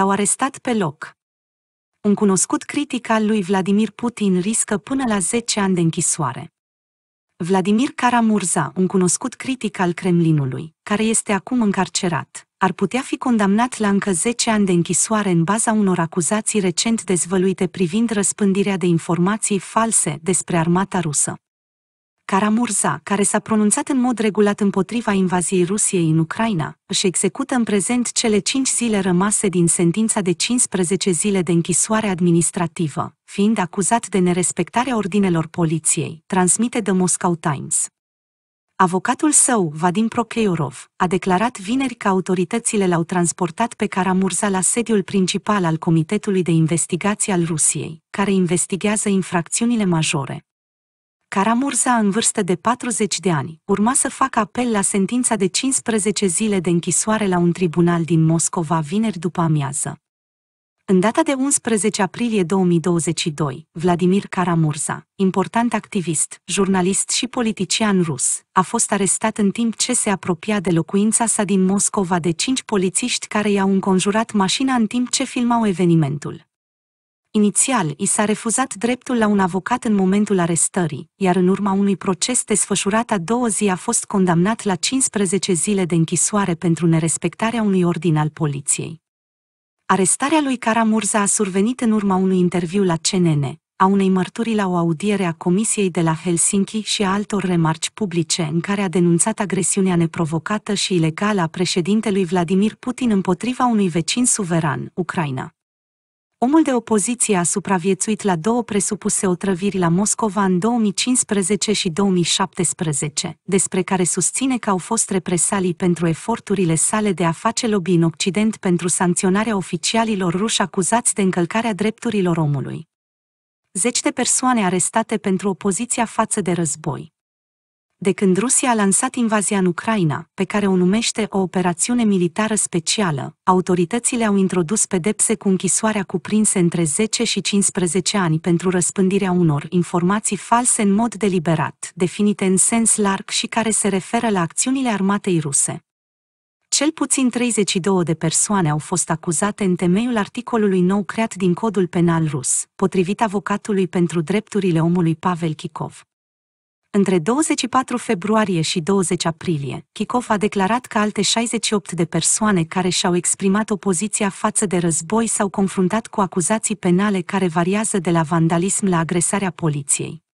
l-au arestat pe loc. Un cunoscut critic al lui Vladimir Putin riscă până la 10 ani de închisoare. Vladimir Karamurza, un cunoscut critic al Kremlinului, care este acum încarcerat, ar putea fi condamnat la încă 10 ani de închisoare în baza unor acuzații recent dezvăluite privind răspândirea de informații false despre armata rusă. Karamurza, care s-a pronunțat în mod regulat împotriva invaziei Rusiei în Ucraina, își execută în prezent cele cinci zile rămase din sentința de 15 zile de închisoare administrativă, fiind acuzat de nerespectarea ordinelor poliției, transmite de Moscow Times. Avocatul său, Vadim Prokeyorov, a declarat vineri că autoritățile l-au transportat pe Karamurza la sediul principal al Comitetului de Investigații al Rusiei, care investigează infracțiunile majore, Caramurza, în vârstă de 40 de ani, urma să facă apel la sentința de 15 zile de închisoare la un tribunal din Moscova vineri după amiază. În data de 11 aprilie 2022, Vladimir Karamurza, important activist, jurnalist și politician rus, a fost arestat în timp ce se apropia de locuința sa din Moscova de cinci polițiști care i-au înconjurat mașina în timp ce filmau evenimentul. Inițial, i s-a refuzat dreptul la un avocat în momentul arestării, iar în urma unui proces desfășurat a două zi a fost condamnat la 15 zile de închisoare pentru nerespectarea unui ordin al poliției. Arestarea lui Caramurza a survenit în urma unui interviu la CNN, a unei mărturii la o audiere a Comisiei de la Helsinki și a altor remarci publice în care a denunțat agresiunea neprovocată și ilegală a președintelui Vladimir Putin împotriva unui vecin suveran, Ucraina. Omul de opoziție a supraviețuit la două presupuse otrăviri la Moscova în 2015 și 2017, despre care susține că au fost represalii pentru eforturile sale de a face lobby în Occident pentru sancționarea oficialilor ruși acuzați de încălcarea drepturilor omului. Zeci de persoane arestate pentru opoziția față de război de când Rusia a lansat invazia în Ucraina, pe care o numește o operațiune militară specială, autoritățile au introdus pedepse cu închisoarea cuprinse între 10 și 15 ani pentru răspândirea unor informații false în mod deliberat, definite în sens larg și care se referă la acțiunile armatei ruse. Cel puțin 32 de persoane au fost acuzate în temeiul articolului nou creat din codul penal rus, potrivit avocatului pentru drepturile omului Pavel Kikov. Între 24 februarie și 20 aprilie, Chikov a declarat că alte 68 de persoane care și-au exprimat opoziția față de război s-au confruntat cu acuzații penale care variază de la vandalism la agresarea poliției.